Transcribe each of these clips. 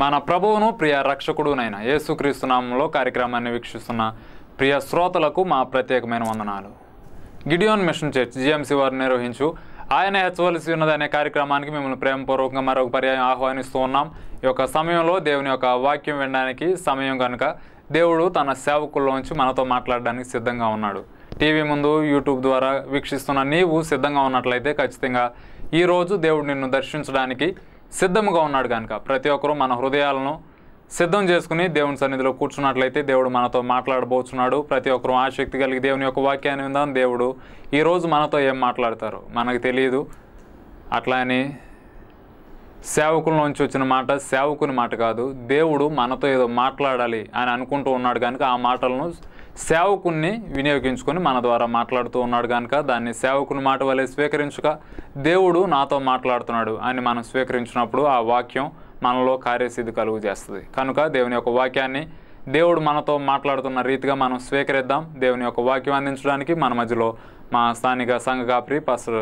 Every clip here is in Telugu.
మన ప్రభువును ప్రియ రక్షకుడునైన యేసుక్రీస్తునామంలో కార్యక్రమాన్ని వీక్షిస్తున్న ప్రియ శ్రోతలకు మా ప్రత్యేకమైన వందనాలు గిడియోన్ మిషన్ చర్చ్ జిఎంసీ వారు నిర్వహించు ఆయన హెచ్చవలసి ఉన్నది అనే కార్యక్రమానికి మిమ్మల్ని ప్రేమపూర్వకంగా మరొక పర్యాయం ఆహ్వానిస్తూ ఉన్నాం ఈ యొక్క సమయంలో దేవుని యొక్క వాక్యం వినడానికి సమయం కనుక దేవుడు తన సేవకుల్లోంచి మనతో మాట్లాడడానికి సిద్ధంగా ఉన్నాడు టీవీ ముందు యూట్యూబ్ ద్వారా వీక్షిస్తున్న నీవు సిద్ధంగా ఉన్నట్లయితే ఖచ్చితంగా ఈరోజు దేవుడు నిన్ను దర్శించడానికి సిద్ధంగా ఉన్నాడు కనుక ప్రతి ఒక్కరూ మన హృదయాలను సిద్ధం చేసుకుని దేవుని సన్నిధిలో కూర్చున్నట్లయితే దేవుడు మనతో మాట్లాడబోతున్నాడు ప్రతి ఒక్కరూ ఆసక్తి కలిగి దేవుని యొక్క వాక్యాన్ని విందాం దేవుడు ఈరోజు మనతో ఏం మాట్లాడతారు మనకు తెలియదు అట్లా అని నుంచి వచ్చిన మాట సేవకుని మాట కాదు దేవుడు మనతో ఏదో మాట్లాడాలి అని అనుకుంటూ ఉన్నాడు కనుక ఆ మాటలను సేవకుణ్ణి వినియోగించుకొని మన ద్వారా మాట్లాడుతూ ఉన్నాడు కనుక దాన్ని సేవకుని మాట వలె స్వీకరించుక దేవుడు నాతో మాట్లాడుతున్నాడు అని మనం స్వీకరించినప్పుడు ఆ వాక్యం మనలో కార్యసిద్ధి కలుగు చేస్తుంది కనుక దేవుని యొక్క వాక్యాన్ని దేవుడు మనతో మాట్లాడుతున్న రీతిగా మనం స్వీకరిద్దాం దేవుని యొక్క వాక్యం అందించడానికి మన మధ్యలో మా స్థానిక సంఘ కాపరి పాస్టర్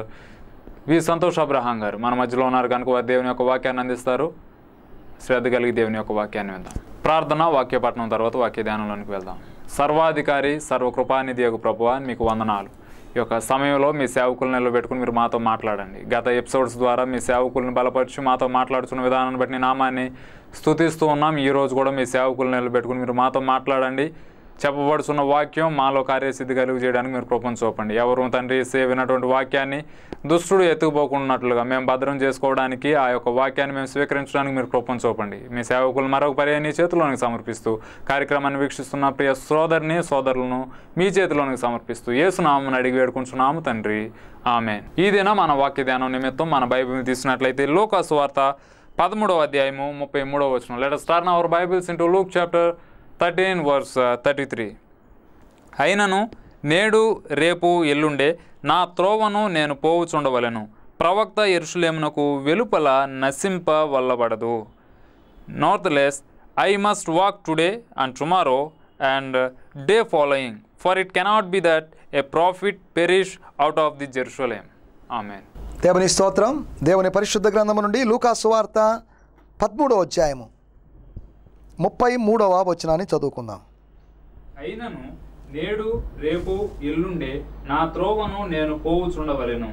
వి సంతోష్ అబ్రహాం గారు మన మధ్యలో ఉన్నారు కనుక వారు దేవుని యొక్క వాక్యాన్ని అందిస్తారు శ్రద్ధ కలిగి దేవుని యొక్క వాక్యాన్ని వెళ్దాం ప్రార్థన వాక్యపట్నం తర్వాత వాక్య ధ్యానంలోనికి వెళ్దాం సర్వాధికారి సర్వకృపానిధి యొక్క ప్రభు అని మీకు వందనాలు ఈ యొక్క సమయంలో మీ సేవకులను నిలబెట్టుకుని మీరు మాతో మాట్లాడండి గత ఎపిసోడ్స్ ద్వారా మీ సేవకులను బలపరిచి మాతో మాట్లాడుతున్న విధానాన్ని బట్టి నామాన్ని స్థుతిస్తూ ఉన్నాం ఈరోజు కూడా మీ సేవకులను నిలబెట్టుకుని మీరు మాతో మాట్లాడండి చెప్పబడుతున్న వాక్యం మాలో కార్యసిద్ధి కలుగు చేయడానికి మీరు కృపను చూపండి ఎవరు తండ్రి వినటువంటి వాక్యాన్ని దుష్టుడు ఎత్తుకుపోకున్నట్లుగా మేము భద్రం చేసుకోవడానికి ఆ యొక్క వాక్యాన్ని మేము స్వీకరించడానికి మీరు కృపను చూపండి మీ సేవకులు మరొక పర్యాన్ని చేతిలోనికి సమర్పిస్తూ కార్యక్రమాన్ని వీక్షిస్తున్న ప్రియ సోదరిని సోదరులను మీ చేతిలోనికి సమర్పిస్తూ ఏసునామని అడిగి వేడుకుంటున్నాము తండ్రి ఆమె ఈ దిన మన వాక్య ధ్యానం నిమిత్తం మన బైబిల్ని తీసినట్లయితే లోకాసు వార్త పదమూడవ అధ్యాయము ముప్పై మూడవ వచ్చిన letter star our Bibles into Luke chapter thirteen verse thirty three అయినను నేడు రేపు ఎల్లుండే నా త్రోవను నేను పోవుచుండవలను ప్రవక్త ఎరుషులేమునకు వెలుపల నశింప వల్లబడదు nevertheless I must walk today and tomorrow and day following for it cannot be that a prophet perish out of the Jerusalem ఆమె దేవుని స్తోత్రం దేవుని పరిశుద్ధ గ్రంథము నుండి లూకా సువార్త పదమూడో అధ్యాయము ముప్పై మూడవ వచనాన్ని చదువుకుందాం అయినను నేడు రేపు ఎల్లుండే నా త్రోవను నేను పోవుచుండవలను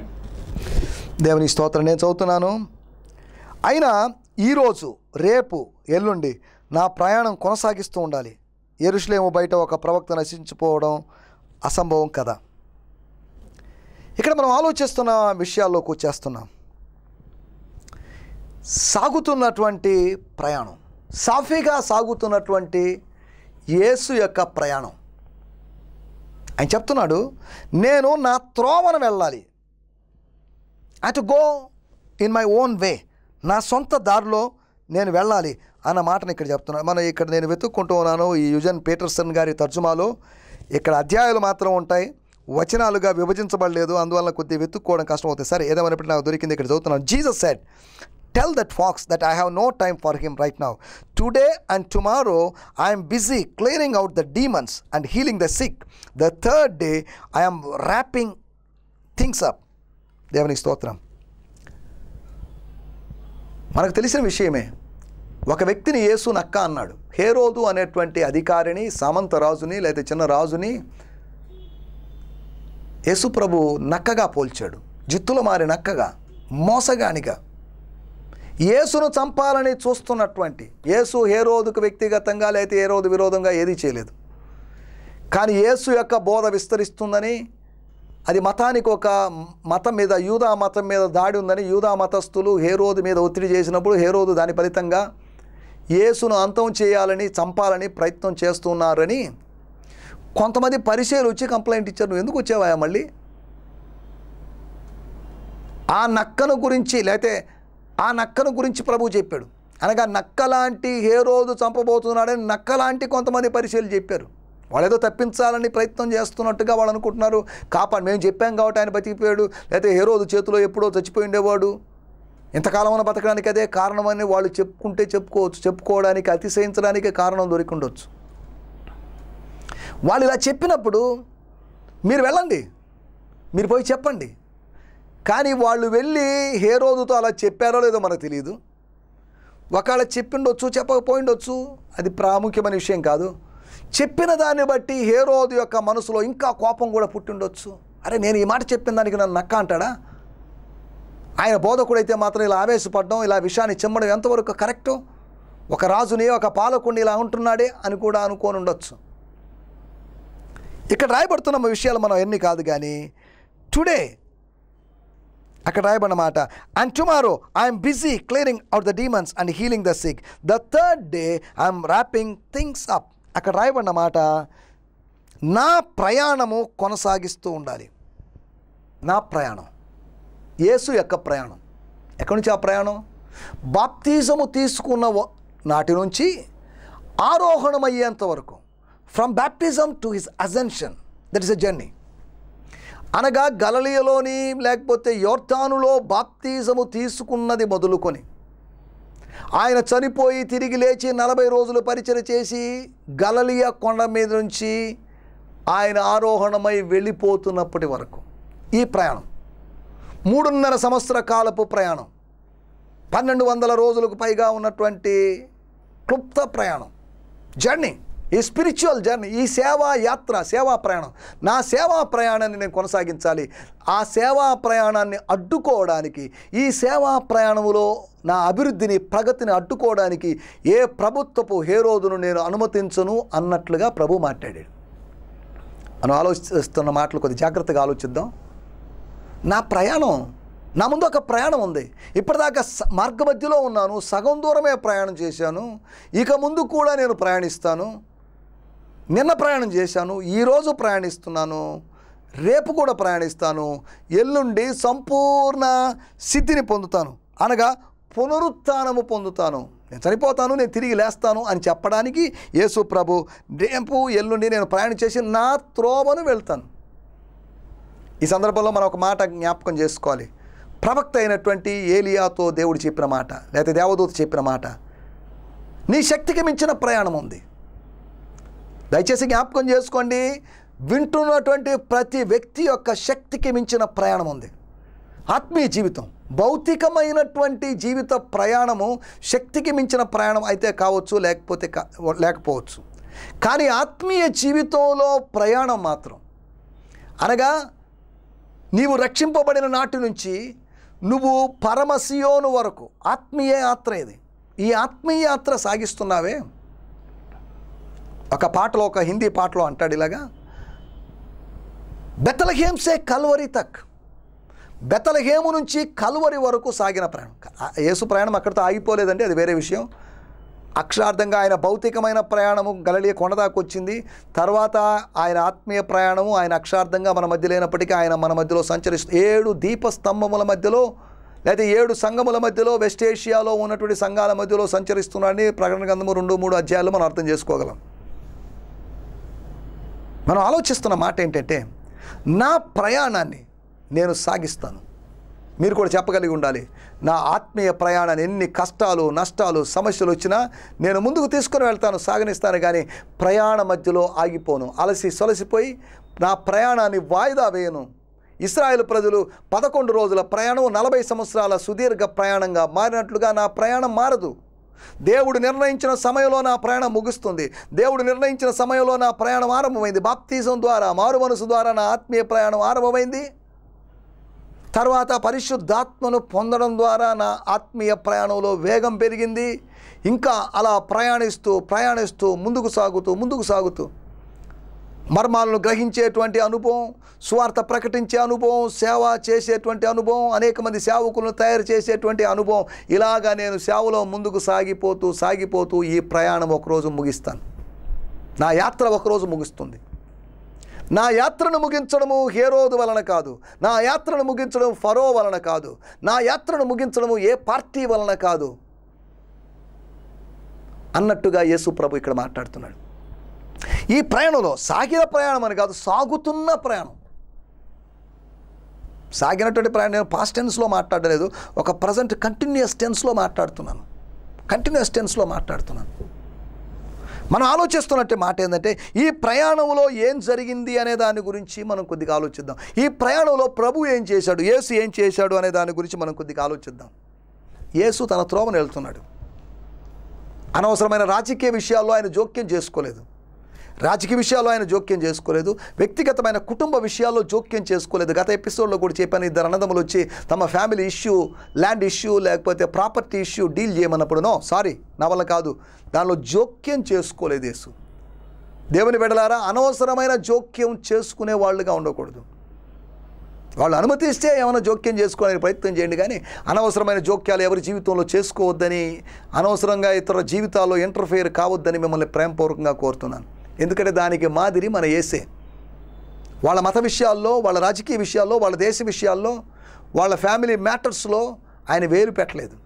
దేవుని స్తోత్రం నేను చదువుతున్నాను అయినా ఈరోజు రేపు ఎల్లుండి నా ప్రయాణం కొనసాగిస్తూ ఉండాలి ఎరుషులేము బయట ఒక ప్రవక్త నశించిపోవడం అసంభవం కదా ఇక్కడ మనం ఆలోచిస్తున్న విషయాల్లోకి వచ్చేస్తున్నాం సాగుతున్నటువంటి ప్రయాణం సాఫీగా సాగుతున్నటువంటి యేసు యొక్క ప్రయాణం ఆయన చెప్తున్నాడు నేను నా త్రోవను వెళ్ళాలి I to go in my own way నా సొంత దారిలో నేను వెళ్ళాలి అన్న మాటను ఇక్కడ చెప్తున్నాను మనం ఇక్కడ నేను వెతుక్కుంటూ ఉన్నాను ఈ యుజన్ పీటర్సన్ గారి తర్జుమాలో ఇక్కడ అధ్యాయాలు మాత్రం ఉంటాయి వచనాలుగా విభజించబడలేదు అందువల్ల కొద్దిగా వెతుక్కోవడం కష్టం అవుతుంది సరే ఏదేమైనప్పుడు నాకు దొరికింది ఇక్కడ చదువుతున్నాను Jesus said Tell that fox that I have no time for him right now. Today and tomorrow I am busy clearing out the demons and healing the sick. The third day I am wrapping things up దేవునికి స్తోత్రం మనకు తెలిసిన విషయమే ఒక వ్యక్తిని యేసు నక్క అన్నాడు హేరోదు అనేటువంటి అధికారిని సామంత రాజుని లేదా చిన్న రాజుని యేసు ప్రభు నక్కగా పోల్చాడు జిత్తులు మారి నక్కగా మోసగానిగా యేసును చంపాలని చూస్తున్నటువంటి యేసు హేరోదుకు వ్యక్తిగతంగా లేకపోతే హేరోదు విరోధంగా ఏదీ చేయలేదు కానీ యేసు యొక్క బోధ విస్తరిస్తుందని అది మతానికి ఒక మతం మీద యూదా మతం మీద దాడి ఉందని యూదా మతస్థులు హేరోదు మీద ఒత్తిడి చేసినప్పుడు హేరోదు దాని ఫలితంగా యేసును అంతం చేయాలని చంపాలని ప్రయత్నం చేస్తున్నారని కొంతమంది పరిచయలు వచ్చి కంప్లైంట్ ఇచ్చారు నువ్వు ఎందుకు వచ్చావా మళ్ళీ ఆ నక్కను గురించి లేకపోతే ఆ నక్కను గురించి ప్రభు చెప్పాడు అనగా నక్కలాంటి ఏ రోజు చంపబోతున్నాడని నక్కలాంటి కొంతమంది పరిశీలి చెప్పారు వాళ్ళు ఏదో తప్పించాలని ప్రయత్నం చేస్తున్నట్టుగా వాళ్ళు అనుకుంటున్నారు కాపాడు మేము చెప్పాం కాబట్టి ఆయన బతికిపోయాడు లేకపోతే ఏ రోజు చేతిలో ఎప్పుడో చచ్చిపోయి ఉండేవాడు ఇంతకాలం బతకడానికి అదే కారణమని వాళ్ళు చెప్పుకుంటే చెప్పుకోవచ్చు చెప్పుకోవడానికి అతిశయించడానికి కారణం దొరికి ఉండొచ్చు వాళ్ళు ఇలా చెప్పినప్పుడు మీరు వెళ్ళండి మీరు పోయి చెప్పండి కానీ వాళ్ళు వెళ్ళి హేరోదుతో అలా చెప్పారో లేదో మనకు తెలియదు ఒకవేళ చెప్పిండొచ్చు చెప్పకపోయిండొచ్చు అది ప్రాముఖ్యమైన విషయం కాదు చెప్పిన దాన్ని బట్టి హేరోదు యొక్క మనసులో ఇంకా కోపం కూడా పుట్టిండొచ్చు అరే నేను ఈ మాట చెప్పిన దానికి నన్ను నక్క అంటాడా ఆయన బోధకుడైతే మాత్రం ఇలా ఆవేశపడడం ఇలా విషయాన్ని చెమ్మడం ఎంతవరకు కరెక్టు ఒక రాజుని ఒక పాలకుడిని ఇలా ఉంటున్నాడే అని కూడా అనుకోని ఉండొచ్చు ఇక్కడ రాయబడుతున్న విషయాలు మనం ఎన్ని కాదు కానీ టుడే అక్కడ రాయబడినమాట and tomorrow I'm busy clearing out the demons and healing the sick the third day I'm wrapping things up అక్కడ రాయబడినమాట నా ప్రయాణము కొనసాగిస్తూ ఉండాలి నా ప్రయాణం యేసు యొక్క ప్రయాణం ఎక్కడి నుంచి ఆ ప్రయాణం బాప్తిజము తీసుకున్న నాటి నుంచి ఆరోహణమయ్యేంత వరకు from baptism to his ascension that is a journey అనగా గలలియలోని లేకపోతే యోర్తానులో బాప్తీజము తీసుకున్నది మొదలుకొని ఆయన చనిపోయి తిరిగి లేచి నలభై రోజులు పరిచయం చేసి గలలియ కొండ మీద నుంచి ఆయన ఆరోహణమై వెళ్ళిపోతున్నప్పటి వరకు ఈ ప్రయాణం మూడున్నర సంవత్సర కాలపు ప్రయాణం పన్నెండు వందల రోజులకు పైగా ఉన్నటువంటి క్లుప్త ప్రయాణం జర్నీ ఈ స్పిరిచువల్ జర్నీ ఈ సేవా యాత్ర సేవా ప్రయాణం నా సేవా ప్రయాణాన్ని నేను కొనసాగించాలి ఆ సేవా ప్రయాణాన్ని అడ్డుకోవడానికి ఈ సేవా ప్రయాణంలో నా అభివృద్ధిని ప్రగతిని అడ్డుకోవడానికి ఏ ప్రభుత్వపు హే రోజును నేను అనుమతించను అన్నట్లుగా ప్రభు మాట్లాడాడు మనం ఆలోచిస్తున్న మాటలు కొద్ది జాగ్రత్తగా ఆలోచిద్దాం నా ప్రయాణం నా ముందు ఒక ప్రయాణం ఉంది ఇప్పటిదాకా మార్గ మధ్యలో ఉన్నాను సగం దూరమే ప్రయాణం చేశాను ఇక ముందు కూడా నేను ప్రయాణిస్తాను నిన్న ప్రయాణం చేశాను ఈరోజు ప్రయాణిస్తున్నాను రేపు కూడా ప్రయాణిస్తాను ఎల్లుండి సంపూర్ణ స్థితిని పొందుతాను అనగా పునరుత్నము పొందుతాను నేను చనిపోతాను నేను తిరిగి లేస్తాను అని చెప్పడానికి యేసు ప్రభు రేపు ఎల్లుండి నేను ప్రయాణం చేసి నా త్రోవను వెళ్తాను ఈ సందర్భంలో మనం ఒక మాట జ్ఞాపకం చేసుకోవాలి ప్రవక్త అయినటువంటి ఏలియాతో దేవుడు చెప్పిన మాట లేకపోతే దేవదూత చెప్పిన మాట నీ శక్తికి మించిన ప్రయాణం ఉంది దయచేసి జ్ఞాపకం చేసుకోండి వింటున్నటువంటి ప్రతి వ్యక్తి యొక్క శక్తికి మించిన ప్రయాణం ఉంది ఆత్మీయ జీవితం భౌతికమైనటువంటి జీవిత ప్రయాణము శక్తికి మించిన ప్రయాణం అయితే కావచ్చు లేకపోతే లేకపోవచ్చు కానీ ఆత్మీయ జీవితంలో ప్రయాణం మాత్రం అనగా నీవు రక్షింపబడిన నాటి నుంచి నువ్వు పరమశియోను వరకు ఆత్మీయ యాత్ర ఇది ఈ ఆత్మీయ యాత్ర సాగిస్తున్నావే ఒక పాటలో ఒక హిందీ పాటలో అంటాడు ఇలాగా హేమ్సే కల్వరి తక్ బెత్తలహేము నుంచి కల్వరి వరకు సాగిన ప్రయాణం యేసు ప్రయాణం అక్కడితో ఆగిపోలేదండి అది వేరే విషయం అక్షరార్థంగా ఆయన భౌతికమైన ప్రయాణము గలడియ కొండదాకు వచ్చింది తర్వాత ఆయన ఆత్మీయ ప్రయాణము ఆయన అక్షార్థంగా మన మధ్య లేనప్పటికీ ఆయన మన మధ్యలో సంచరిస్తూ ఏడు దీపస్తంభముల మధ్యలో లేదా ఏడు సంఘముల మధ్యలో వెస్ట్ ఏషియాలో ఉన్నటువంటి సంఘాల మధ్యలో సంచరిస్తున్నాడని ప్రకటన గంధము రెండు మూడు అధ్యాయాలు మనం అర్థం చేసుకోగలం మనం ఆలోచిస్తున్న మాట ఏంటంటే నా ప్రయాణాన్ని నేను సాగిస్తాను మీరు కూడా చెప్పగలిగి ఉండాలి నా ఆత్మీయ ప్రయాణాన్ని ఎన్ని కష్టాలు నష్టాలు సమస్యలు వచ్చినా నేను ముందుకు తీసుకుని వెళ్తాను సాగనిస్తాను కానీ ప్రయాణ మధ్యలో ఆగిపోను అలసి సొలసిపోయి నా ప్రయాణాన్ని వాయిదా వేయను ఇస్రాయేల్ ప్రజలు పదకొండు రోజుల ప్రయాణం నలభై సంవత్సరాల సుదీర్ఘ ప్రయాణంగా మారినట్లుగా నా ప్రయాణం మారదు దేవుడు నిర్ణయించిన సమయంలో నా ప్రయాణం ముగుస్తుంది దేవుడు నిర్ణయించిన సమయంలో నా ప్రయాణం ఆరంభమైంది బాప్తీజం ద్వారా మారు మనసు ద్వారా నా ఆత్మీయ ప్రయాణం ఆరంభమైంది తర్వాత పరిశుద్ధాత్మను పొందడం ద్వారా నా ఆత్మీయ ప్రయాణంలో వేగం పెరిగింది ఇంకా అలా ప్రయాణిస్తూ ప్రయాణిస్తూ ముందుకు సాగుతూ ముందుకు సాగుతూ మర్మాలను గ్రహించేటువంటి అనుభవం స్వార్థ ప్రకటించే అనుభవం సేవ చేసేటువంటి అనుభవం అనేక మంది సేవకులను తయారు చేసేటువంటి అనుభవం ఇలాగా నేను సేవలో ముందుకు సాగిపోతూ సాగిపోతూ ఈ ప్రయాణం ఒకరోజు ముగిస్తాను నా యాత్ర ఒకరోజు ముగుస్తుంది నా యాత్రను ముగించడము హేరోదు వలన కాదు నా యాత్రను ముగించడం ఫరో వలన కాదు నా యాత్రను ముగించడము ఏ పార్టీ వలన కాదు అన్నట్టుగా యేసు ప్రభు ఇక్కడ మాట్లాడుతున్నాడు ఈ ప్రయాణంలో సాగిన ప్రయాణం అని కాదు సాగుతున్న ప్రయాణం సాగినటువంటి ప్రయాణం నేను పాస్ట్ టెన్స్లో మాట్లాడలేదు ఒక ప్రజెంట్ కంటిన్యూస్ టెన్స్లో మాట్లాడుతున్నాను కంటిన్యూస్ టెన్స్లో మాట్లాడుతున్నాను మనం ఆలోచిస్తున్నట్టు మాట ఏంటంటే ఈ ప్రయాణంలో ఏం జరిగింది అనే దాని గురించి మనం కొద్దిగా ఆలోచిద్దాం ఈ ప్రయాణంలో ప్రభు ఏం చేశాడు ఏసు ఏం చేశాడు అనే దాని గురించి మనం కొద్దిగా ఆలోచిద్దాం ఏసు తన త్రోమను వెళ్తున్నాడు అనవసరమైన రాజకీయ విషయాల్లో ఆయన జోక్యం చేసుకోలేదు రాజకీయ విషయాల్లో ఆయన జోక్యం చేసుకోలేదు వ్యక్తిగతమైన కుటుంబ విషయాల్లో జోక్యం చేసుకోలేదు గత ఎపిసోడ్లో కూడా చెప్పాను ఇద్దరు అన్నదమ్ములు వచ్చి తమ ఫ్యామిలీ ఇష్యూ ల్యాండ్ ఇష్యూ లేకపోతే ప్రాపర్టీ ఇష్యూ డీల్ చేయమన్నప్పుడునో సారీ నా వల్ల కాదు దానిలో జోక్యం చేసుకోలేదు యేసు దేవుని బిడలారా అనవసరమైన జోక్యం చేసుకునే వాళ్ళుగా ఉండకూడదు వాళ్ళు అనుమతిస్తే ఏమైనా జోక్యం చేసుకోవడానికి ప్రయత్నం చేయండి కానీ అనవసరమైన జోక్యాలు ఎవరి జీవితంలో చేసుకోవద్దని అనవసరంగా ఇతర జీవితాల్లో ఇంటర్ఫియర్ కావద్దని మిమ్మల్ని ప్రేమపూర్వకంగా కోరుతున్నాను ఎందుకంటే దానికి మాదిరి మన ఏసే వాళ్ళ మత విషయాల్లో వాళ్ళ రాజకీయ విషయాల్లో వాళ్ళ దేశ విషయాల్లో వాళ్ళ ఫ్యామిలీ మ్యాటర్స్లో ఆయన వేరు పెట్టలేదు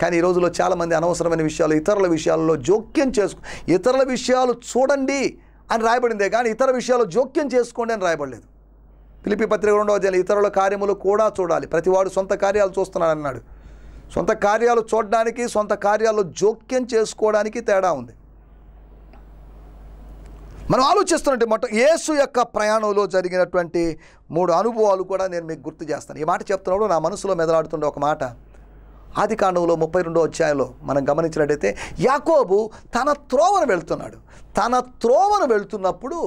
కానీ ఈ రోజులో చాలామంది అనవసరమైన విషయాలు ఇతరుల విషయాల్లో జోక్యం చేసుకు ఇతరుల విషయాలు చూడండి అని రాయబడిందే కానీ ఇతర విషయాలు జోక్యం చేసుకోండి అని రాయబడలేదు పిలిపి పత్రిక రెండవ జన ఇతరుల కార్యములు కూడా చూడాలి ప్రతివాడు సొంత కార్యాలు చూస్తున్నాడు అన్నాడు సొంత కార్యాలు చూడడానికి సొంత కార్యాలు జోక్యం చేసుకోవడానికి తేడా ఉంది మనం ఆలోచిస్తున్నట్టు మొత్తం యేసు యొక్క ప్రయాణంలో జరిగినటువంటి మూడు అనుభవాలు కూడా నేను మీకు గుర్తు చేస్తాను ఈ మాట చెప్తున్నప్పుడు నా మనసులో మెదలాడుతుండే ఒక మాట ఆది కాండంలో ముప్పై రెండో అధ్యాయంలో మనం గమనించినట్టయితే యాకోబు తన త్రోవను వెళుతున్నాడు తన త్రోవను వెళుతున్నప్పుడు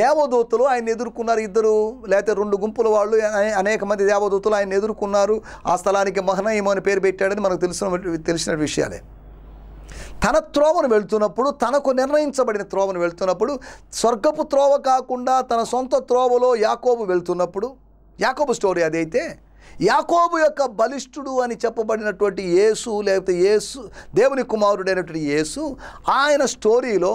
దేవదూతలు ఆయన ఎదుర్కొన్నారు ఇద్దరు లేకపోతే రెండు గుంపుల వాళ్ళు అనేక మంది దేవదూతలు ఆయన ఎదుర్కొన్నారు ఆ స్థలానికి మహనయము అని పేరు పెట్టాడని మనకు తెలిసిన తెలిసిన విషయాలే తన త్రోవను వెళ్తున్నప్పుడు తనకు నిర్ణయించబడిన త్రోవను వెళ్తున్నప్పుడు స్వర్గపు త్రోవ కాకుండా తన సొంత త్రోవలో యాకోబు వెళ్తున్నప్పుడు యాకోబు స్టోరీ అదైతే యాకోబు యొక్క బలిష్ఠుడు అని చెప్పబడినటువంటి యేసు లేకపోతే యేసు దేవుని కుమారుడైనటువంటి యేసు ఆయన స్టోరీలో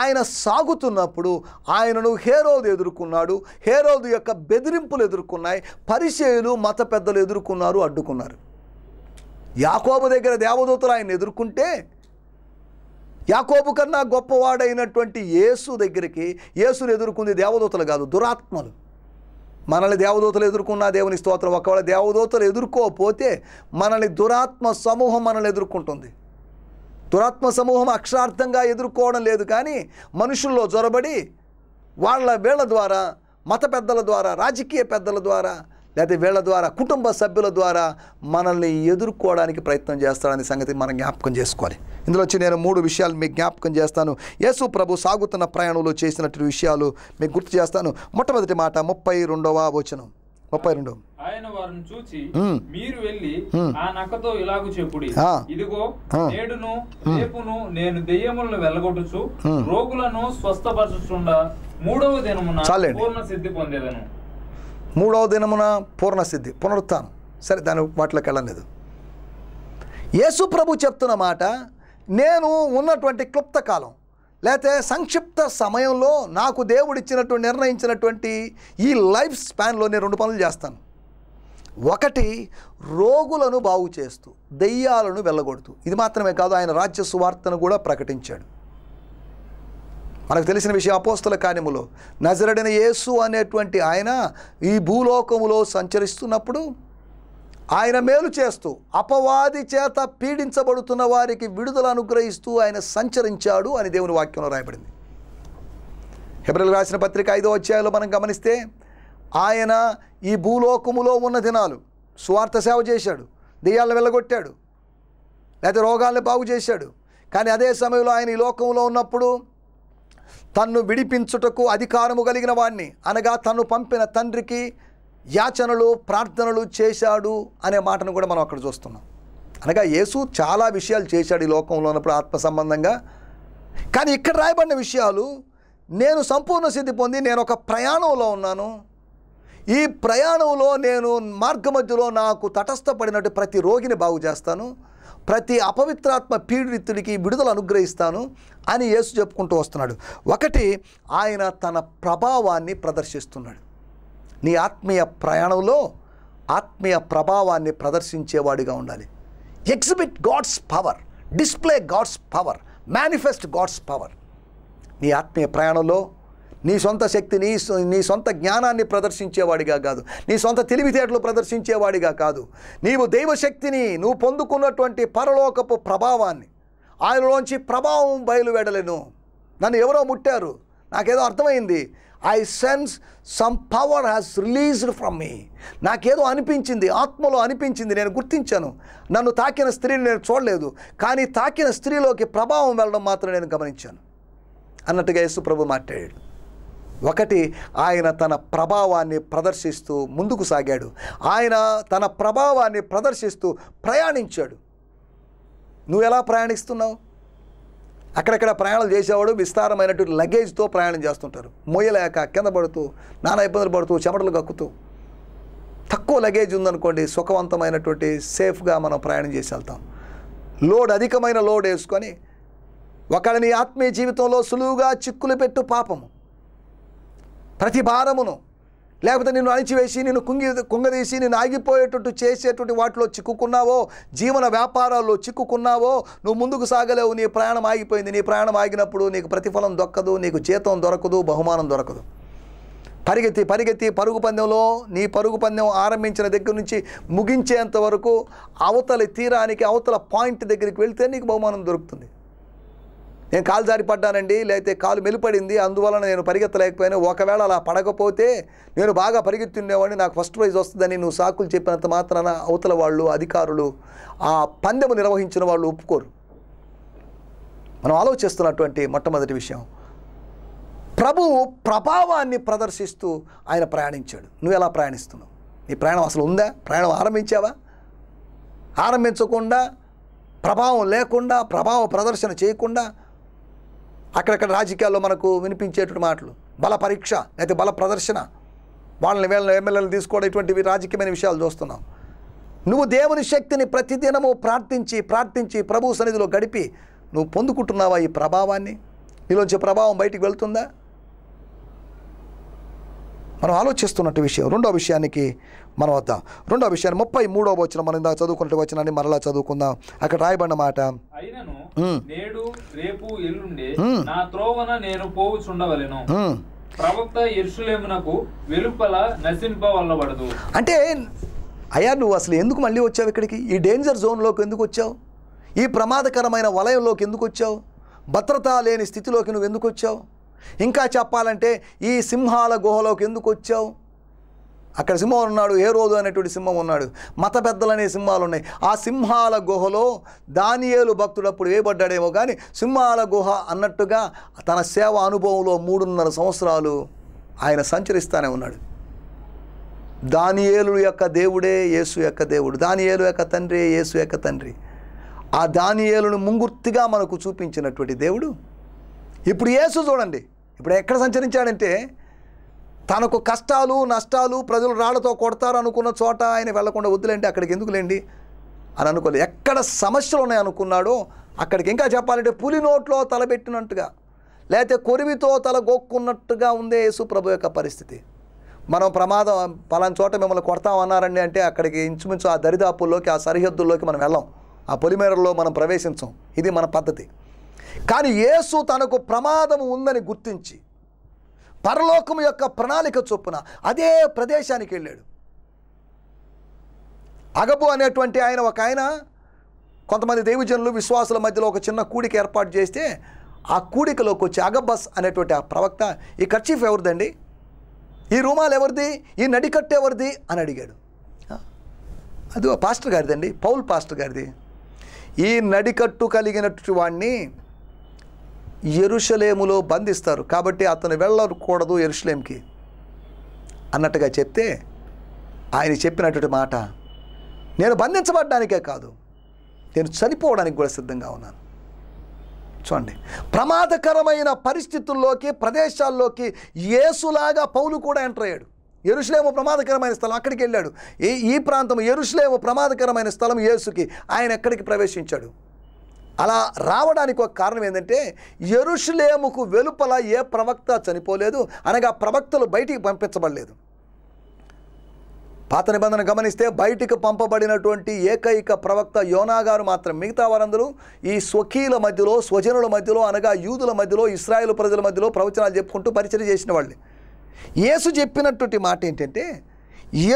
ఆయన సాగుతున్నప్పుడు ఆయనను హేరోదు ఎదుర్కొన్నాడు హేరోదు యొక్క బెదిరింపులు ఎదుర్కొన్నాయి పరిచయులు మత పెద్దలు ఎదుర్కొన్నారు అడ్డుకున్నారు యాకోబు దగ్గర దేవదూతలు ఆయన ఎదుర్కొంటే యాకోబు కన్నా గొప్పవాడైనటువంటి యేసు దగ్గరికి యేసును ఎదుర్కొంది దేవదూతలు కాదు దురాత్మలు మనల్ని దేవదూతలు ఎదుర్కొన్నా దేవుని స్తోత్రం ఒకవేళ దేవదూతలు ఎదుర్కోకపోతే మనల్ని దురాత్మ సమూహం మనల్ని ఎదుర్కొంటుంది దురాత్మ సమూహం అక్షరార్థంగా ఎదుర్కోవడం లేదు కానీ మనుషుల్లో జొరబడి వాళ్ళ వేళ్ల ద్వారా మత పెద్దల ద్వారా రాజకీయ పెద్దల ద్వారా లేకపోతే వీళ్ళ ద్వారా కుటుంబ సభ్యుల ద్వారా మనల్ని ఎదుర్కోవడానికి ప్రయత్నం చేస్తాడనే సంగతి మనం జ్ఞాపకం చేసుకోవాలి ఇందులో వచ్చి నేను మూడు విషయాలు మీకు జ్ఞాపకం చేస్తాను యేసు ప్రభు సాగుతున్న ప్రయాణంలో చేసినటువంటి విషయాలు మీకు గుర్తు చేస్తాను మొట్టమొదటి మాట ముప్పై రెండవ వచనం ముప్పై రెండు ఆయన వారిని చూచి మీరు వెళ్ళి ఆ నక్కతో చెప్పుడి ఇదిగో నేడును రేపును నేను దెయ్యములను వెళ్ళగొట్టుచు రోగులను మూడవ దినమున పూర్ణ సిద్ధి పొందేదను మూడవ దినమున పూర్ణసిద్ధి పునరుత్నం సరే దాని వాటిలోకి వెళ్ళలేదు యేసు ప్రభు చెప్తున్న మాట నేను ఉన్నటువంటి క్లుప్త కాలం లేకపోతే సంక్షిప్త సమయంలో నాకు దేవుడిచ్చినటువంటి నిర్ణయించినటువంటి ఈ లైఫ్ స్పాన్లో నేను రెండు పనులు చేస్తాను ఒకటి రోగులను బాగు చేస్తూ దెయ్యాలను వెళ్ళగొడుతూ ఇది మాత్రమే కాదు ఆయన రాజ్య సువార్తను కూడా ప్రకటించాడు మనకు తెలిసిన విషయం అపోస్తల కార్యములో నజరడిన యేసు అనేటువంటి ఆయన ఈ భూలోకములో సంచరిస్తున్నప్పుడు ఆయన మేలు చేస్తూ అపవాది చేత పీడించబడుతున్న వారికి విడుదల అనుగ్రహిస్తూ ఆయన సంచరించాడు అని దేవుని వాక్యంలో రాయబడింది హెబ్రల్ రాసిన పత్రిక ఐదో అధ్యాయంలో మనం గమనిస్తే ఆయన ఈ భూలోకములో ఉన్న దినాలు స్వార్థ సేవ చేశాడు దెయ్యాలను వెళ్ళగొట్టాడు లేకపోతే రోగాల్ని బాగు చేశాడు కానీ అదే సమయంలో ఆయన ఈ లోకంలో ఉన్నప్పుడు తన్ను విడిపించుటకు అధికారము కలిగిన వాణ్ణి అనగా తను పంపిన తండ్రికి యాచనలు ప్రార్థనలు చేశాడు అనే మాటను కూడా మనం అక్కడ చూస్తున్నాం అనగా యేసు చాలా విషయాలు చేశాడు ఈ లోకంలో ఉన్నప్పుడు ఆత్మ సంబంధంగా కానీ ఇక్కడ రాయబడిన విషయాలు నేను సంపూర్ణ సిద్ధి పొంది నేను ఒక ప్రయాణంలో ఉన్నాను ఈ ప్రయాణంలో నేను మార్గమధ్యలో నాకు తటస్థపడినట్టు ప్రతి రోగిని బాగు చేస్తాను ప్రతి అపవిత్రాత్మ పీడితుడికి విడుదల అనుగ్రహిస్తాను అని యేసు చెప్పుకుంటూ వస్తున్నాడు ఒకటి ఆయన తన ప్రభావాన్ని ప్రదర్శిస్తున్నాడు నీ ఆత్మీయ ప్రయాణంలో ఆత్మీయ ప్రభావాన్ని ప్రదర్శించేవాడిగా ఉండాలి exhibit God's power display God's power manifest God's power నీ ఆత్మీయ ప్రయాణంలో నీ సొంత శక్తిని నీ సొంత జ్ఞానాన్ని ప్రదర్శించేవాడిగా కాదు నీ సొంత తెలివితేటలు ప్రదర్శించేవాడిగా కాదు నీవు దైవశక్తిని నువ్వు పొందుకున్నటువంటి పరలోకపు ప్రభావాన్ని ఆయనలోంచి ప్రభావం బయలువెడలేను నన్ను ఎవరో ముట్టారు నాకేదో అర్థమైంది I sense some power has released from me నాకేదో అనిపించింది ఆత్మలో అనిపించింది నేను గుర్తించాను నన్ను తాకిన స్త్రీని నేను చూడలేదు కానీ తాకిన స్త్రీలోకి ప్రభావం వెళ్ళడం మాత్రం నేను గమనించాను అన్నట్టుగా యేసు ప్రభు మాట్లాడాడు ఒకటి ఆయన తన ప్రభావాన్ని ప్రదర్శిస్తూ ముందుకు సాగాడు ఆయన తన ప్రభావాన్ని ప్రదర్శిస్తూ ప్రయాణించాడు నువ్వు ఎలా ప్రయాణిస్తున్నావు అక్కడక్కడ ప్రయాణాలు చేసేవాడు విస్తారమైనటువంటి లగేజ్తో ప్రయాణం చేస్తుంటారు మొయ్యలేక కింద పడుతూ నానా ఇబ్బందులు పడుతూ చెమటలు కక్కుతూ తక్కువ లగేజ్ ఉందనుకోండి సుఖవంతమైనటువంటి సేఫ్గా మనం ప్రయాణం చేసి వెళ్తాం లోడ్ అధికమైన లోడ్ వేసుకొని ఒకడిని ఆత్మీయ జీవితంలో సులువుగా చిక్కులు పెట్టు పాపము ప్రతి భారమును లేకపోతే నిన్ను అణిచివేసి నిన్ను కుంగి కుంగదీసి నిన్ను ఆగిపోయేటట్టు చేసేటువంటి వాటిలో చిక్కుకున్నావో జీవన వ్యాపారాల్లో చిక్కుకున్నావో నువ్వు ముందుకు సాగలేవు నీ ప్రయాణం ఆగిపోయింది నీ ప్రయాణం ఆగినప్పుడు నీకు ప్రతిఫలం దొక్కదు నీకు జీతం దొరకదు బహుమానం దొరకదు పరిగెత్తి పరిగెత్తి పరుగు పందెంలో నీ పరుగు పందెం ఆరంభించిన దగ్గర నుంచి ముగించేంత వరకు అవతలి తీరానికి అవతల పాయింట్ దగ్గరికి వెళ్తే నీకు బహుమానం దొరుకుతుంది నేను కాలు జారిపడ్డానండి లేకపోతే కాలు మెలిపడింది అందువలన నేను పరిగెత్తలేకపోయినా ఒకవేళ అలా పడకపోతే నేను బాగా పరిగెత్తుండేవాడిని నాకు ఫస్ట్ ప్రైజ్ వస్తుందని నువ్వు సాకులు చెప్పినంత మాత్రాన అవతల వాళ్ళు అధికారులు ఆ పందెము నిర్వహించిన వాళ్ళు ఒప్పుకోరు మనం ఆలోచిస్తున్నటువంటి మొట్టమొదటి విషయం ప్రభువు ప్రభావాన్ని ప్రదర్శిస్తూ ఆయన ప్రయాణించాడు నువ్వు ఎలా ప్రయాణిస్తున్నావు నీ ప్రయాణం అసలు ఉందా ప్రయాణం ఆరంభించావా ఆరంభించకుండా ప్రభావం లేకుండా ప్రభావ ప్రదర్శన చేయకుండా అక్కడక్కడ రాజకీయాల్లో మనకు వినిపించేటువంటి మాటలు బల పరీక్ష లేకపోతే బల ప్రదర్శన వాళ్ళని వీళ్ళని ఎమ్మెల్యేలు తీసుకోవడం ఇటువంటివి రాజకీయమైన విషయాలు చూస్తున్నాం నువ్వు దేవుని శక్తిని ప్రతిదినము ప్రార్థించి ప్రార్థించి ప్రభు సన్నిధిలో గడిపి నువ్వు పొందుకుంటున్నావా ఈ ప్రభావాన్ని నీలోంచి ప్రభావం బయటికి వెళ్తుందా మనం ఆలోచిస్తున్నట్టు విషయం రెండో విషయానికి మన వద్ద రెండో విషయాన్ని ముప్పై మూడో వచ్చిన మనం ఇందాక చదువుకున్నట్టు వచ్చినాన్ని మరలా చదువుకుందాం అక్కడ రాయబడిన మాట నేడు రేపు ఎల్లుండే నా త్రోవన నేను ప్రవక్త వెలుపల అంటే అయ్యా నువ్వు అసలు ఎందుకు మళ్ళీ వచ్చావు ఇక్కడికి ఈ డేంజర్ జోన్లోకి ఎందుకు వచ్చావు ఈ ప్రమాదకరమైన వలయంలోకి ఎందుకు వచ్చావు భద్రత లేని స్థితిలోకి నువ్వు ఎందుకు వచ్చావు ఇంకా చెప్పాలంటే ఈ సింహాల గుహలోకి ఎందుకు వచ్చావు అక్కడ సింహం ఉన్నాడు ఏ రోజు అనేటువంటి సింహం ఉన్నాడు మత పెద్దలు అనే సింహాలు ఉన్నాయి ఆ సింహాల గుహలో దానియేలు భక్తుడు అప్పుడు వేయబడ్డాడేమో కానీ సింహాల గుహ అన్నట్టుగా తన సేవ అనుభవంలో మూడున్నర సంవత్సరాలు ఆయన సంచరిస్తూనే ఉన్నాడు దానియేలు యొక్క దేవుడే యేసు యొక్క దేవుడు దానియేలు యొక్క తండ్రి యేసు యొక్క తండ్రి ఆ దానియేలును ముంగుర్తిగా మనకు చూపించినటువంటి దేవుడు ఇప్పుడు యేసు చూడండి ఇప్పుడు ఎక్కడ సంచరించాడంటే తనకు కష్టాలు నష్టాలు ప్రజలు రాళ్లతో అనుకున్న చోట ఆయన వెళ్లకుండా వద్దులేండి అక్కడికి ఎందుకులేండి అని అనుకోలేదు ఎక్కడ సమస్యలు ఉన్నాయనుకున్నాడో అక్కడికి ఇంకా చెప్పాలంటే పులి నోట్లో తలబెట్టినట్టుగా లేకపోతే కొరివితో తల గోక్కున్నట్టుగా ఉందే ప్రభు యొక్క పరిస్థితి మనం ప్రమాదం పలాన చోట మిమ్మల్ని కొడతామన్నారండి అంటే అక్కడికి ఇంచుమించు ఆ దరిదాపుల్లోకి ఆ సరిహద్దుల్లోకి మనం వెళ్ళాం ఆ పొలిమేరల్లో మనం ప్రవేశించాం ఇది మన పద్ధతి కానీ యేసు తనకు ప్రమాదం ఉందని గుర్తించి పరలోకం యొక్క ప్రణాళిక చొప్పున అదే ప్రదేశానికి వెళ్ళాడు అగబు అనేటువంటి ఆయన ఒక ఆయన కొంతమంది దైవజనులు విశ్వాసుల మధ్యలో ఒక చిన్న కూడిక ఏర్పాటు చేస్తే ఆ కూడికలోకి వచ్చి అగబస్ అనేటువంటి ఆ ప్రవక్త ఈ ఖర్చీఫ్ ఎవరిదండి ఈ రూమాలు ఎవరిది ఈ నడికట్టు ఎవరిది అని అడిగాడు అది పాస్టర్ గారిదండి పౌల్ పాస్టర్ గారిది ఈ నడికట్టు కలిగినటువంటి వాడిని ఎరుషలేములో బంధిస్తారు కాబట్టి అతను వెళ్ళకూడదు ఎరుషలేంకి అన్నట్టుగా చెప్తే ఆయన చెప్పినటువంటి మాట నేను బంధించబడ్డానికే కాదు నేను చనిపోవడానికి కూడా సిద్ధంగా ఉన్నాను చూడండి ప్రమాదకరమైన పరిస్థితుల్లోకి ప్రదేశాల్లోకి ఏసులాగా పౌలు కూడా ఎంటర్ అయ్యాడు ఎరుసలేము ప్రమాదకరమైన స్థలం అక్కడికి వెళ్ళాడు ఈ ఈ ప్రాంతం ఎరుసలేము ప్రమాదకరమైన స్థలం ఏసుకి ఆయన ఎక్కడికి ప్రవేశించాడు అలా రావడానికి ఒక కారణం ఏంటంటే ఎరుషులేముకు వెలుపల ఏ ప్రవక్త చనిపోలేదు అనగా ప్రవక్తలు బయటికి పంపించబడలేదు పాత నిబంధన గమనిస్తే బయటికి పంపబడినటువంటి ఏకైక ప్రవక్త యోనా గారు మాత్రం మిగతా వారందరూ ఈ స్వకీయుల మధ్యలో స్వజనుల మధ్యలో అనగా యూదుల మధ్యలో ఇస్రాయేల్ ప్రజల మధ్యలో ప్రవచనాలు చెప్పుకుంటూ పరిచయం చేసిన వాళ్ళు యేసు చెప్పినటువంటి మాట ఏంటంటే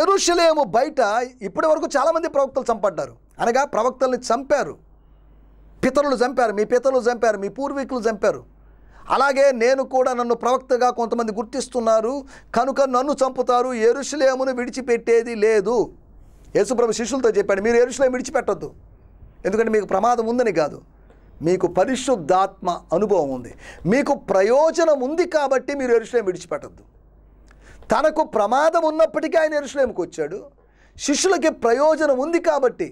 ఎరుషులేము బయట ఇప్పటి వరకు చాలామంది ప్రవక్తలు చంపడ్డారు అనగా ప్రవక్తల్ని చంపారు పితరులు చంపారు మీ పితరులు చంపారు మీ పూర్వీకులు చంపారు అలాగే నేను కూడా నన్ను ప్రవక్తగా కొంతమంది గుర్తిస్తున్నారు కనుక నన్ను చంపుతారు ఎరుషులేమును విడిచిపెట్టేది లేదు యేసుప్రభు శిష్యులతో చెప్పాడు మీరు ఎరుషులేము విడిచిపెట్టద్దు ఎందుకంటే మీకు ప్రమాదం ఉందని కాదు మీకు పరిశుద్ధాత్మ అనుభవం ఉంది మీకు ప్రయోజనం ఉంది కాబట్టి మీరు ఎరుషులేము విడిచిపెట్టద్దు తనకు ప్రమాదం ఉన్నప్పటికీ ఆయన ఎరుషులేముకు వచ్చాడు శిష్యులకి ప్రయోజనం ఉంది కాబట్టి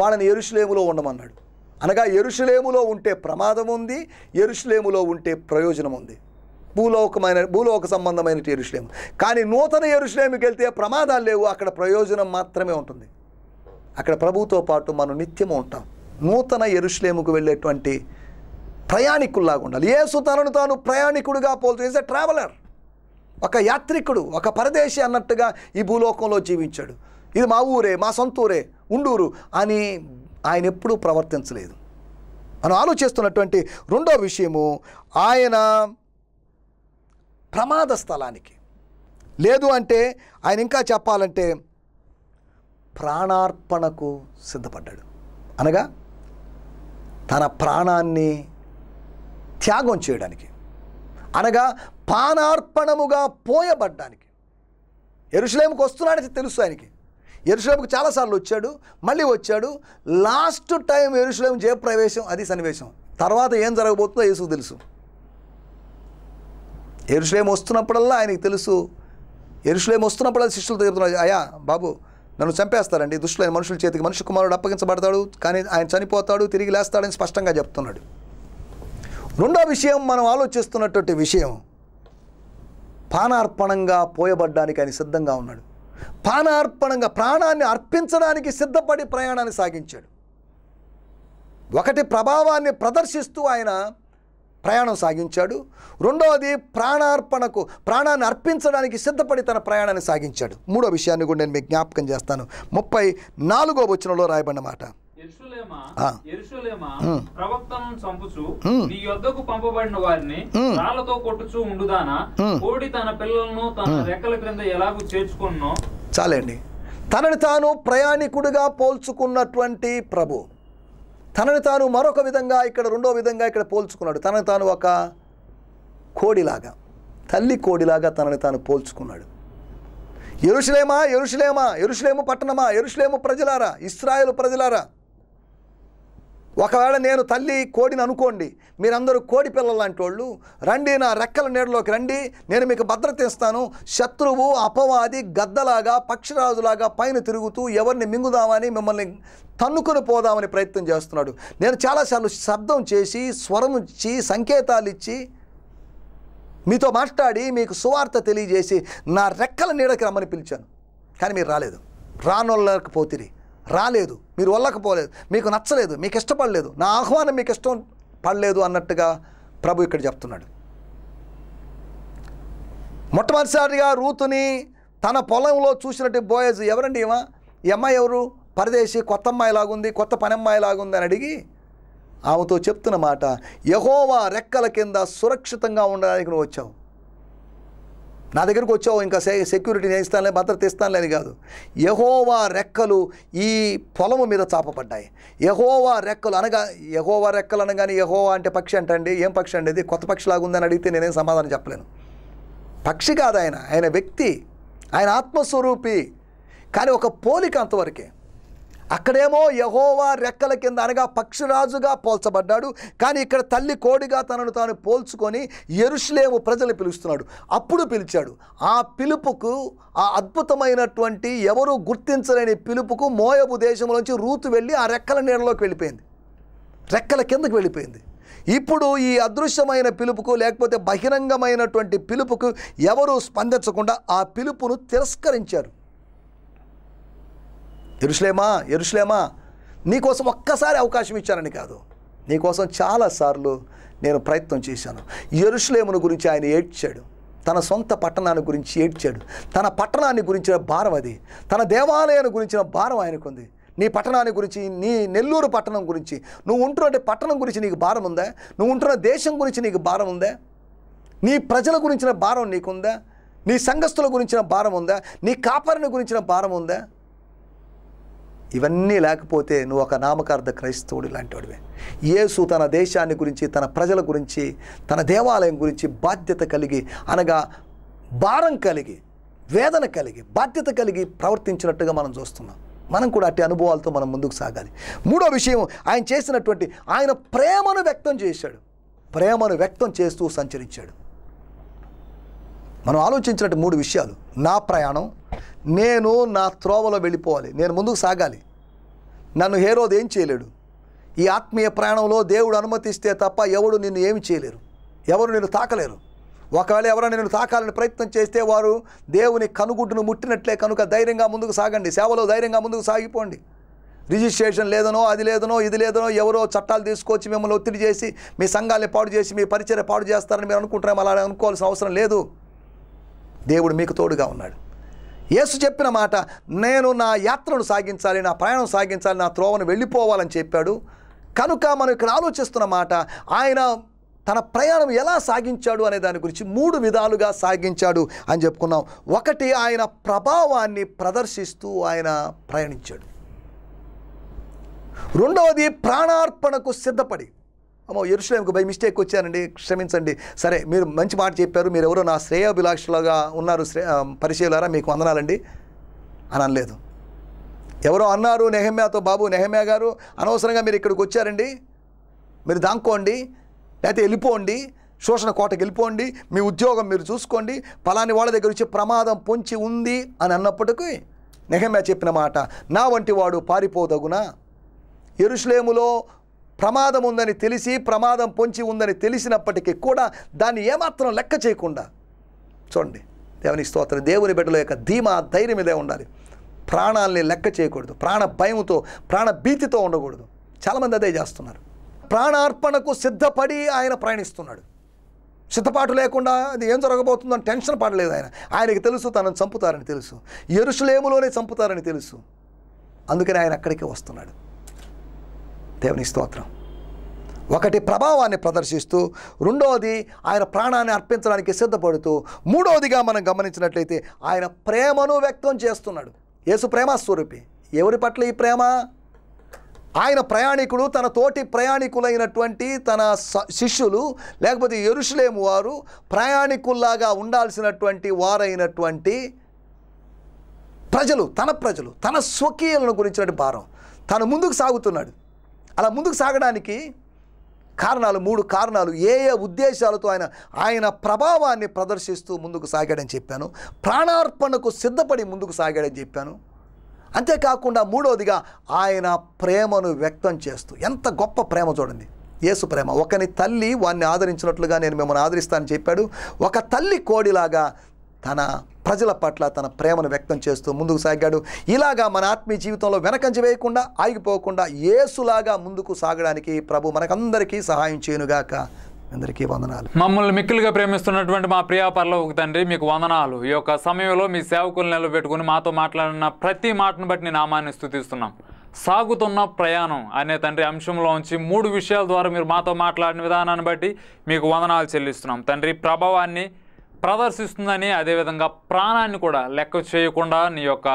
వాళ్ళని ఎరుషులేములో ఉండమన్నాడు అనగా ఎరుషులేములో ఉంటే ప్రమాదం ఉంది ఎరుషులేములో ఉంటే ప్రయోజనం ఉంది భూలోకమైన భూలోక సంబంధమైన ఎరుషులేము కానీ నూతన ఎరుషులేమికి వెళ్తే ప్రమాదాలు లేవు అక్కడ ప్రయోజనం మాత్రమే ఉంటుంది అక్కడ ప్రభుతో పాటు మనం నిత్యము ఉంటాం నూతన ఎరుషులేముకు వెళ్ళేటువంటి ప్రయాణికుల్లాగా ఉండాలి ఏ తనను తాను ప్రయాణికుడిగా పోల్చు ఈజ్ ఎ ట్రావెలర్ ఒక యాత్రికుడు ఒక పరదేశి అన్నట్టుగా ఈ భూలోకంలో జీవించాడు ఇది మా ఊరే మా సొంత ఊరే ఉండూరు అని ఆయన ఎప్పుడూ ప్రవర్తించలేదు మనం ఆలోచిస్తున్నటువంటి రెండో విషయము ఆయన ప్రమాద స్థలానికి లేదు అంటే ఆయన ఇంకా చెప్పాలంటే ప్రాణార్పణకు సిద్ధపడ్డాడు అనగా తన ప్రాణాన్ని త్యాగం చేయడానికి అనగా పానార్పణముగా పోయబడ్డానికి ఎరుషులేముకు వస్తున్నాడని తెలుసు ఆయనకి ఎరుషులేముకు చాలాసార్లు వచ్చాడు మళ్ళీ వచ్చాడు లాస్ట్ టైం ఎరుషులేం జయప్రవేశం అది సన్నివేశం తర్వాత ఏం జరగబోతుందో యేసుకు తెలుసు ఎరుషులేం వస్తున్నప్పుడల్లా ఆయనకు తెలుసు ఎరుషులేం వస్తున్నప్పుడల్లా శిష్యులతో చెప్తున్నారు అయ్యా బాబు నన్ను చంపేస్తారండి దుష్టులైన మనుషుల చేతికి మనుషు కుమారుడు అప్పగించబడతాడు కానీ ఆయన చనిపోతాడు తిరిగి లేస్తాడని స్పష్టంగా చెప్తున్నాడు రెండో విషయం మనం ఆలోచిస్తున్నటువంటి విషయం పానార్పణంగా పోయబడ్డానికి ఆయన సిద్ధంగా ఉన్నాడు ప్రాణార్పణంగా ప్రాణాన్ని అర్పించడానికి సిద్ధపడి ప్రయాణాన్ని సాగించాడు ఒకటి ప్రభావాన్ని ప్రదర్శిస్తూ ఆయన ప్రయాణం సాగించాడు రెండవది ప్రాణార్పణకు ప్రాణాన్ని అర్పించడానికి సిద్ధపడి తన ప్రయాణాన్ని సాగించాడు మూడో విషయాన్ని కూడా నేను మీకు జ్ఞాపకం చేస్తాను ముప్పై నాలుగో వచనంలో రాయబడిన మాట చాలండి తనని తాను ప్రయాణికుడిగా పోల్చుకున్నటువంటి ప్రభు తనని తాను మరొక విధంగా ఇక్కడ రెండో విధంగా ఇక్కడ పోల్చుకున్నాడు తనని తాను ఒక కోడిలాగా తల్లి కోడిలాగా తనని తాను పోల్చుకున్నాడు ఎరుషులేమా ఎరుషులేమా ఎరుషులేము పట్టణమా ఎరుషులేము ప్రజలారా ఇస్రాయలు ప్రజలారా ఒకవేళ నేను తల్లి కోడిని అనుకోండి మీరందరూ కోడి పిల్లలు లాంటి వాళ్ళు రండి నా రెక్కల నీడలోకి రండి నేను మీకు భద్రత ఇస్తాను శత్రువు అపవాది గద్దలాగా పక్షిరాజులాగా పైన తిరుగుతూ ఎవరిని మింగుదామని మిమ్మల్ని తన్నుకొని పోదామని ప్రయత్నం చేస్తున్నాడు నేను చాలాసార్లు శబ్దం చేసి స్వరం ఇచ్చి సంకేతాలు ఇచ్చి మీతో మాట్లాడి మీకు సువార్త తెలియజేసి నా రెక్కల నీడకి రమ్మని పిలిచాను కానీ మీరు రాలేదు రానోళ్ళకి పోతిరి రాలేదు మీరు వల్లకపోలేదు మీకు నచ్చలేదు మీకు ఇష్టపడలేదు నా ఆహ్వానం మీకు ఇష్టం పడలేదు అన్నట్టుగా ప్రభు ఇక్కడ చెప్తున్నాడు మొట్టమొదటిసారిగా రూతుని తన పొలంలో చూసినట్టు బోయజ్ ఎవరండి ఏమా ఈ అమ్మాయి ఎవరు పరదేశి కొత్త అమ్మాయి లాగుంది కొత్త పని అమ్మాయి లాగుంది అని అడిగి ఆమెతో చెప్తున్నమాట యహోవా రెక్కల కింద సురక్షితంగా ఉండడానికి నువ్వు వచ్చావు నా దగ్గరకు వచ్చావు ఇంకా సెక్యూరిటీ నేను ఇస్తానులే భద్రత ఇస్తానులేని కాదు యహోవా రెక్కలు ఈ పొలము మీద చాపబడ్డాయి యహోవా రెక్కలు అనగా యహోవా రెక్కలు అనగానే యహోవా అంటే పక్షి అంటండి ఏం పక్షి అండి ఇది కొత్త పక్షిలాగా ఉందని అడిగితే నేనేం సమాధానం చెప్పలేను పక్షి కాదు ఆయన ఆయన వ్యక్తి ఆయన ఆత్మస్వరూపి కానీ ఒక పోలిక అంతవరకే అక్కడేమో యహోవా రెక్కల కింద అనగా పక్షిరాజుగా పోల్చబడ్డాడు కానీ ఇక్కడ తల్లి కోడిగా తనను తాను పోల్చుకొని ఎరుషులేము ప్రజలు పిలుస్తున్నాడు అప్పుడు పిలిచాడు ఆ పిలుపుకు ఆ అద్భుతమైనటువంటి ఎవరు గుర్తించలేని పిలుపుకు మోయబు దేశంలోంచి రూతు వెళ్ళి ఆ రెక్కల నీడలోకి వెళ్ళిపోయింది రెక్కల కిందకు వెళ్ళిపోయింది ఇప్పుడు ఈ అదృశ్యమైన పిలుపుకు లేకపోతే బహిరంగమైనటువంటి పిలుపుకు ఎవరు స్పందించకుండా ఆ పిలుపును తిరస్కరించారు ఎరుశ్లేమా ఎరుశ్లేమా నీకోసం ఒక్కసారి అవకాశం ఇచ్చానని కాదు నీకోసం చాలాసార్లు నేను ప్రయత్నం చేశాను ఎరుశ్లేమును గురించి ఆయన ఏడ్చాడు తన సొంత పట్టణాన్ని గురించి ఏడ్చాడు తన పట్టణాన్ని గురించిన భారం అది తన దేవాలయాన్ని గురించిన భారం ఆయనకుంది నీ పట్టణాన్ని గురించి నీ నెల్లూరు పట్టణం గురించి నువ్వు ఉంటున్న పట్టణం గురించి నీకు భారం ఉందా నువ్వు ఉంటున్న దేశం గురించి నీకు భారం ఉందా నీ ప్రజల గురించిన భారం నీకుందా నీ సంఘస్థుల గురించిన భారం ఉందా నీ కాపరిని గురించిన భారం ఉందా ఇవన్నీ లేకపోతే నువ్వు ఒక నామకార్థ క్రైస్తవుడు లాంటివాడివే యేసు తన దేశాన్ని గురించి తన ప్రజల గురించి తన దేవాలయం గురించి బాధ్యత కలిగి అనగా భారం కలిగి వేదన కలిగి బాధ్యత కలిగి ప్రవర్తించినట్టుగా మనం చూస్తున్నాం మనం కూడా అట్టి అనుభవాలతో మనం ముందుకు సాగాలి మూడో విషయం ఆయన చేసినటువంటి ఆయన ప్రేమను వ్యక్తం చేశాడు ప్రేమను వ్యక్తం చేస్తూ సంచరించాడు మనం ఆలోచించినట్టు మూడు విషయాలు నా ప్రయాణం నేను నా త్రోవలో వెళ్ళిపోవాలి నేను ముందుకు సాగాలి నన్ను హేరోది ఏం చేయలేడు ఈ ఆత్మీయ ప్రయాణంలో దేవుడు అనుమతిస్తే తప్ప ఎవడు నిన్ను ఏమి చేయలేరు ఎవరు నేను తాకలేరు ఒకవేళ ఎవరైనా నేను తాకాలని ప్రయత్నం చేస్తే వారు దేవుని కనుగుడ్డును ముట్టినట్లే కనుక ధైర్యంగా ముందుకు సాగండి సేవలో ధైర్యంగా ముందుకు సాగిపోండి రిజిస్ట్రేషన్ లేదనో అది లేదనో ఇది లేదనో ఎవరో చట్టాలు తీసుకొచ్చి మిమ్మల్ని ఒత్తిడి చేసి మీ సంఘాన్ని పాడు చేసి మీ పరిచయం పాడు చేస్తారని మీరు అనుకుంటున్నాం అలా అనుకోవాల్సిన అవసరం లేదు దేవుడు మీకు తోడుగా ఉన్నాడు యేసు చెప్పిన మాట నేను నా యాత్రను సాగించాలి నా ప్రయాణం సాగించాలి నా త్రోవను వెళ్ళిపోవాలని చెప్పాడు కనుక మనం ఇక్కడ ఆలోచిస్తున్న మాట ఆయన తన ప్రయాణం ఎలా సాగించాడు అనే దాని గురించి మూడు విధాలుగా సాగించాడు అని చెప్పుకున్నాం ఒకటి ఆయన ప్రభావాన్ని ప్రదర్శిస్తూ ఆయన ప్రయాణించాడు రెండవది ప్రాణార్పణకు సిద్ధపడి అమ్మో ఎరుసలేంకు బై మిస్టేక్ వచ్చానండి క్షమించండి సరే మీరు మంచి మాట చెప్పారు మీరు ఎవరో నా శ్రేయాభిలాక్షలుగా ఉన్నారు శ్రే పరిచయలారా మీకు వందనాలండి అని అనలేదు ఎవరో అన్నారు నెహమ్యాతో బాబు నెహమ్యా గారు అనవసరంగా మీరు ఇక్కడికి వచ్చారండి మీరు దాంకోండి లేకపోతే వెళ్ళిపోండి శోషణ కోటకి వెళ్ళిపోండి మీ ఉద్యోగం మీరు చూసుకోండి పలాని వాళ్ళ దగ్గర వచ్చి ప్రమాదం పొంచి ఉంది అని అన్నప్పటికీ నెహమ్యా చెప్పిన మాట నా వంటి వాడు పారిపోదగునా ఎరుషులేములో ప్రమాదం ఉందని తెలిసి ప్రమాదం పొంచి ఉందని తెలిసినప్పటికీ కూడా దాన్ని ఏమాత్రం లెక్క చేయకుండా చూడండి దేవుని స్తోత్రం దేవుని బిడ్డల యొక్క ధీమా ధైర్యం ఇదే ఉండాలి ప్రాణాలని లెక్క చేయకూడదు ప్రాణ భయంతో ప్రాణ భీతితో ఉండకూడదు చాలామంది అదే చేస్తున్నారు ప్రాణార్పణకు సిద్ధపడి ఆయన ప్రయాణిస్తున్నాడు సిద్ధపాటు లేకుండా అది ఏం జరగబోతుందని టెన్షన్ పడలేదు ఆయన ఆయనకి తెలుసు తనను చంపుతారని తెలుసు ఎరుసలేములోనే చంపుతారని తెలుసు అందుకని ఆయన అక్కడికే వస్తున్నాడు దేవుని స్తోత్రం ఒకటి ప్రభావాన్ని ప్రదర్శిస్తూ రెండవది ఆయన ప్రాణాన్ని అర్పించడానికి సిద్ధపడుతూ మూడవదిగా మనం గమనించినట్లయితే ఆయన ప్రేమను వ్యక్తం చేస్తున్నాడు యేసు ప్రేమ స్వరూపి ఎవరి పట్ల ఈ ప్రేమ ఆయన ప్రయాణికుడు తన తోటి ప్రయాణికులైనటువంటి తన శిష్యులు లేకపోతే ఎరుషులేము వారు ప్రయాణికుల్లాగా ఉండాల్సినటువంటి వారైనటువంటి ప్రజలు తన ప్రజలు తన స్వకీయలను గురించినటువంటి భారం తను ముందుకు సాగుతున్నాడు అలా ముందుకు సాగడానికి కారణాలు మూడు కారణాలు ఏ ఏ ఉద్దేశాలతో ఆయన ఆయన ప్రభావాన్ని ప్రదర్శిస్తూ ముందుకు సాగాడని చెప్పాను ప్రాణార్పణకు సిద్ధపడి ముందుకు సాగాడని చెప్పాను అంతేకాకుండా మూడవదిగా ఆయన ప్రేమను వ్యక్తం చేస్తూ ఎంత గొప్ప ప్రేమ చూడండి యేసు ప్రేమ ఒకని తల్లి వాడిని ఆదరించినట్లుగా నేను మిమ్మల్ని ఆదరిస్తానని చెప్పాడు ఒక తల్లి కోడిలాగా తన ప్రజల పట్ల తన ప్రేమను వ్యక్తం చేస్తూ ముందుకు సాగాడు ఇలాగా మన ఆత్మీయ జీవితంలో వెనకంజ వేయకుండా ఆగిపోకుండా ఏసులాగా ముందుకు సాగడానికి ప్రభు మనకందరికీ సహాయం చేయనుగాక అందరికీ వందనాలు మమ్మల్ని మిక్కులుగా ప్రేమిస్తున్నటువంటి మా ప్రియా పర్లోకి తండ్రి మీకు వందనాలు ఈ యొక్క సమయంలో మీ సేవకులు నిలబెట్టుకుని మాతో మాట్లాడిన ప్రతి మాటను బట్టి నేను నామాన్ని స్థుతిస్తున్నాం సాగుతున్న ప్రయాణం అనే తండ్రి అంశంలో ఉంచి మూడు విషయాల ద్వారా మీరు మాతో మాట్లాడిన విధానాన్ని బట్టి మీకు వందనాలు చెల్లిస్తున్నాం తండ్రి ప్రభావాన్ని ప్రదర్శిస్తుందని అదేవిధంగా ప్రాణాన్ని కూడా లెక్క చేయకుండా నీ యొక్క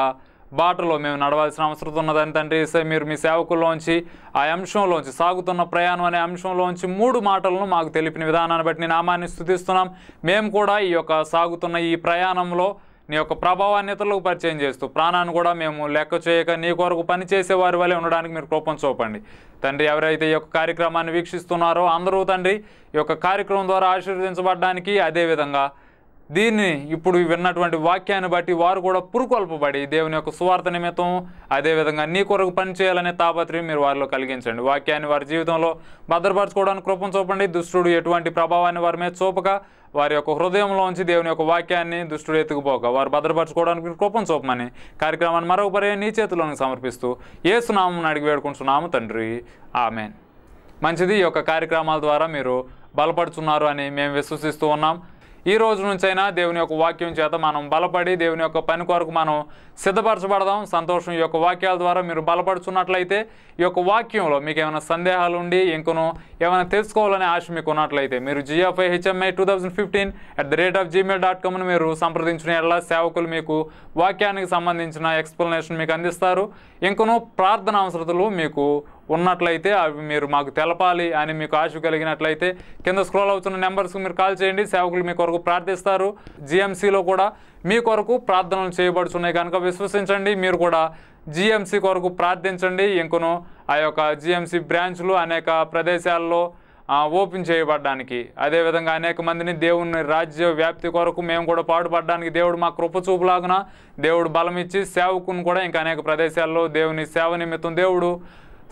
బాటలో మేము నడవాల్సిన అవసరం ఉన్నదని తండ్రి ఇస్తే మీరు మీ సేవకుల్లోంచి ఆ అంశంలోంచి సాగుతున్న ప్రయాణం అనే అంశంలోంచి మూడు మాటలను మాకు తెలిపిన విధానాన్ని బట్టి నేను నామాన్ని స్థుతిస్తున్నాం మేము కూడా ఈ యొక్క సాగుతున్న ఈ ప్రయాణంలో నీ యొక్క ప్రభావాన్ని ఇతరులకు పరిచయం చేస్తూ ప్రాణాన్ని కూడా మేము లెక్క చేయక నీ కొరకు పనిచేసే వారి వలె ఉండడానికి మీరు కోపం చూపండి తండ్రి ఎవరైతే ఈ యొక్క కార్యక్రమాన్ని వీక్షిస్తున్నారో అందరూ తండ్రి ఈ యొక్క కార్యక్రమం ద్వారా ఆశీర్వదించబడడానికి అదేవిధంగా దీన్ని ఇప్పుడు విన్నటువంటి వాక్యాన్ని బట్టి వారు కూడా పురుకొల్పబడి దేవుని యొక్క సువార్త నిమిత్తం అదేవిధంగా నీ కొరకు పనిచేయాలనే తాపత్రయం మీరు వారిలో కలిగించండి వాక్యాన్ని వారి జీవితంలో భద్రపరచుకోవడానికి కృపం చూపండి దుష్టుడు ఎటువంటి ప్రభావాన్ని వారి మీద చూపక వారి యొక్క హృదయంలోంచి దేవుని యొక్క వాక్యాన్ని దుష్టుడు ఎత్తుకుపోక వారు భద్రపరచుకోవడానికి కృపం చూపమని కార్యక్రమాన్ని మరొక పరే నీ చేతిలోకి సమర్పిస్తూ ఏసునామం అడిగి వేడుకుంటున్నాము తండ్రి ఆమె మంచిది ఈ యొక్క కార్యక్రమాల ద్వారా మీరు బలపడుతున్నారు అని మేము విశ్వసిస్తూ ఉన్నాం ఈ రోజు నుంచైనా దేవుని యొక్క వాక్యం చేత మనం బలపడి దేవుని యొక్క పని కొరకు మనం సిద్ధపరచబడదాం సంతోషం ఈ యొక్క వాక్యాల ద్వారా మీరు బలపడుచున్నట్లయితే ఈ యొక్క వాక్యంలో మీకు ఏమైనా సందేహాలు ఉండి ఇంకనో ఏమైనా తెలుసుకోవాలనే ఆశ మీకు ఉన్నట్లయితే మీరు GFI HMI two thousand fifteen at the rate of Gmail dot కామ్ను మీరు సంప్రదించిన ఎలా సేవకులు మీకు వాక్యానికి సంబంధించిన ఎక్స్ప్లెనేషన్ మీకు అందిస్తారు ఇంకనో ప్రార్థన అవసరతలు మీకు ఉన్నట్లయితే అవి మీరు మాకు తెలపాలి అని మీకు ఆశ కలిగినట్లయితే కింద స్క్రోల్ అవుతున్న నెంబర్స్కి మీరు కాల్ చేయండి సేవకులు మీ కొరకు ప్రార్థిస్తారు జిఎంసీలో కూడా మీ కొరకు ప్రార్థనలు చేయబడుతున్నాయి కనుక విశ్వసించండి మీరు కూడా జిఎంసీ కొరకు ప్రార్థించండి ఇంకొను ఆ యొక్క జిఎంసీ బ్రాంచ్లు అనేక ప్రదేశాల్లో ఓపెన్ చేయబడ్డానికి అదేవిధంగా అనేక మందిని దేవుని రాజ్య వ్యాప్తి కొరకు మేము కూడా పాటుపడడానికి దేవుడు మా కృప చూపులాగున దేవుడు బలం ఇచ్చి సేవకుని కూడా ఇంకా అనేక ప్రదేశాల్లో దేవుని సేవ నిమిత్తం దేవుడు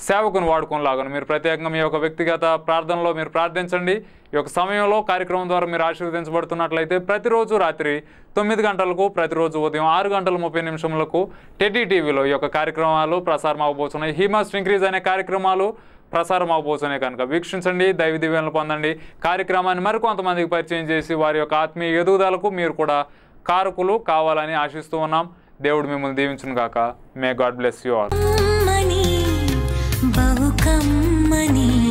సేవకుని వాడుకోనిలాగను మీరు ప్రత్యేకంగా మీ యొక్క వ్యక్తిగత ప్రార్థనలో మీరు ప్రార్థించండి ఈ యొక్క సమయంలో కార్యక్రమం ద్వారా మీరు ఆశీర్వదించబడుతున్నట్లయితే ప్రతిరోజు రాత్రి తొమ్మిది గంటలకు ప్రతిరోజు ఉదయం ఆరు గంటల ముప్పై నిమిషములకు టెడ్డీ టీవీలో ఈ యొక్క కార్యక్రమాలు ప్రసారం అవ్వబోతున్నాయి హీ ఇంక్రీజ్ అనే కార్యక్రమాలు ప్రసారం అవ్వబోతున్నాయి కనుక వీక్షించండి దైవ దివ్యాలను పొందండి కార్యక్రమాన్ని మరికొంతమందికి పరిచయం చేసి వారి యొక్క ఆత్మీయ ఎదుగుదలకు మీరు కూడా కారకులు కావాలని ఆశిస్తూ ఉన్నాం దేవుడు మిమ్మల్ని దీవించును కాక may God bless you all కమ్మని